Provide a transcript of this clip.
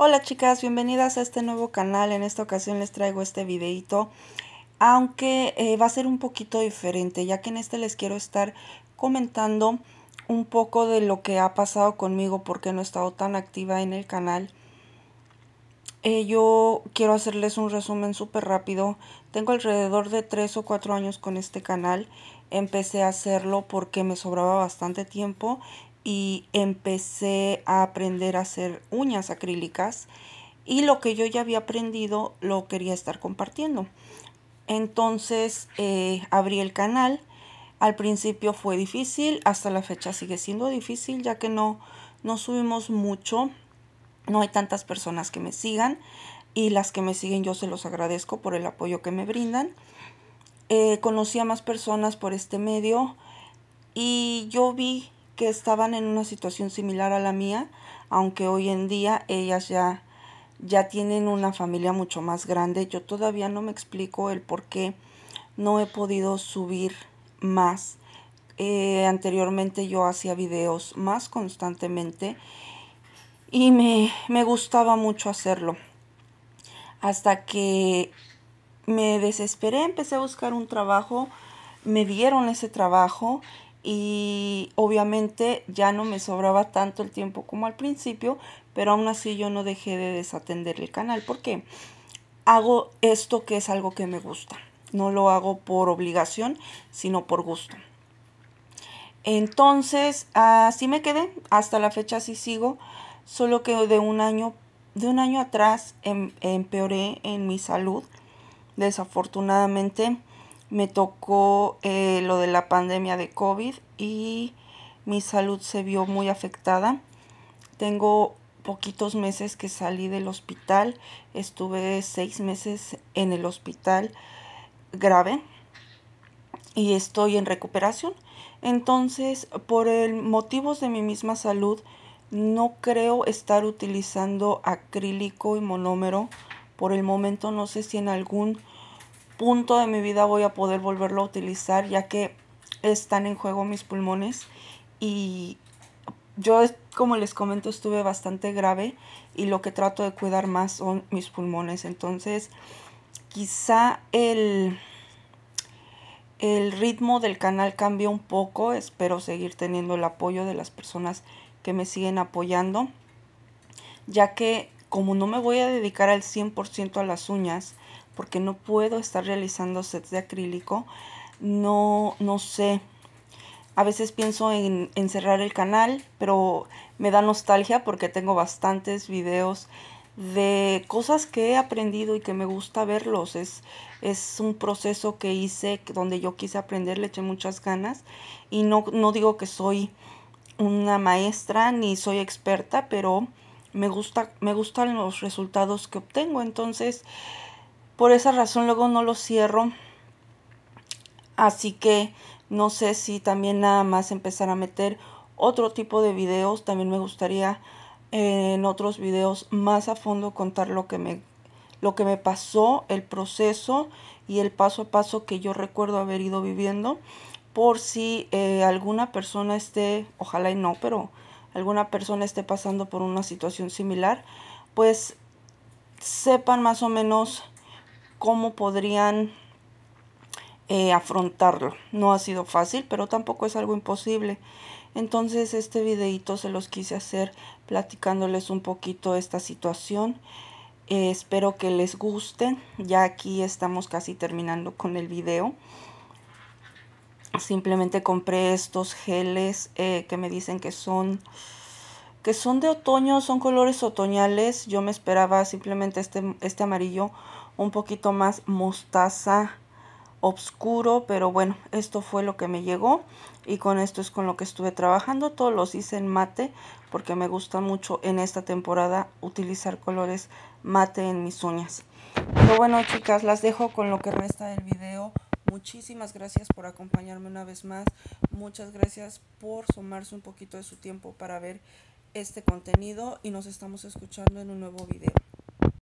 Hola chicas, bienvenidas a este nuevo canal. En esta ocasión les traigo este videito, aunque eh, va a ser un poquito diferente, ya que en este les quiero estar comentando un poco de lo que ha pasado conmigo, porque no he estado tan activa en el canal. Eh, yo quiero hacerles un resumen súper rápido. Tengo alrededor de 3 o 4 años con este canal. Empecé a hacerlo porque me sobraba bastante tiempo y empecé a aprender a hacer uñas acrílicas y lo que yo ya había aprendido lo quería estar compartiendo. Entonces eh, abrí el canal. Al principio fue difícil, hasta la fecha sigue siendo difícil ya que no, no subimos mucho, no hay tantas personas que me sigan y las que me siguen yo se los agradezco por el apoyo que me brindan. Eh, conocí a más personas por este medio y yo vi que estaban en una situación similar a la mía, aunque hoy en día ellas ya, ya tienen una familia mucho más grande. Yo todavía no me explico el por qué no he podido subir más. Eh, anteriormente yo hacía videos más constantemente y me, me gustaba mucho hacerlo. Hasta que me desesperé, empecé a buscar un trabajo, me dieron ese trabajo y obviamente ya no me sobraba tanto el tiempo como al principio, pero aún así yo no dejé de desatender el canal porque hago esto que es algo que me gusta. No lo hago por obligación, sino por gusto. Entonces, así me quedé, hasta la fecha así sigo, solo que de un año, de un año atrás em, empeoré en mi salud, desafortunadamente me tocó eh, lo de la pandemia de COVID y mi salud se vio muy afectada. Tengo poquitos meses que salí del hospital, estuve seis meses en el hospital grave y estoy en recuperación. Entonces, por el, motivos de mi misma salud, no creo estar utilizando acrílico y monómero. Por el momento no sé si en algún punto de mi vida voy a poder volverlo a utilizar ya que están en juego mis pulmones y yo como les comento estuve bastante grave y lo que trato de cuidar más son mis pulmones entonces quizá el el ritmo del canal cambie un poco espero seguir teniendo el apoyo de las personas que me siguen apoyando ya que como no me voy a dedicar al 100% a las uñas porque no puedo estar realizando sets de acrílico. No, no sé. A veces pienso en, encerrar cerrar el canal, pero me da nostalgia porque tengo bastantes videos de cosas que he aprendido y que me gusta verlos. Es, es un proceso que hice donde yo quise aprender, le eché muchas ganas y no, no digo que soy una maestra ni soy experta, pero me gusta me gustan los resultados que obtengo. Entonces, por esa razón luego no lo cierro. Así que no sé si también nada más empezar a meter otro tipo de videos. También me gustaría eh, en otros videos más a fondo contar lo que me lo que me pasó, el proceso y el paso a paso que yo recuerdo haber ido viviendo. Por si eh, alguna persona esté, ojalá y no, pero alguna persona esté pasando por una situación similar, pues sepan más o menos cómo podrían eh, afrontarlo. No ha sido fácil, pero tampoco es algo imposible. Entonces este videito se los quise hacer platicándoles un poquito esta situación. Eh, espero que les guste. Ya aquí estamos casi terminando con el video. Simplemente compré estos geles eh, que me dicen que son que son de otoño, son colores otoñales. Yo me esperaba simplemente este, este amarillo un poquito más mostaza oscuro, pero bueno, esto fue lo que me llegó y con esto es con lo que estuve trabajando. Todos los hice en mate porque me gusta mucho en esta temporada utilizar colores mate en mis uñas. Pero bueno, chicas, las dejo con lo que resta del video. Muchísimas gracias por acompañarme una vez más. Muchas gracias por sumarse un poquito de su tiempo para ver este contenido y nos estamos escuchando en un nuevo video.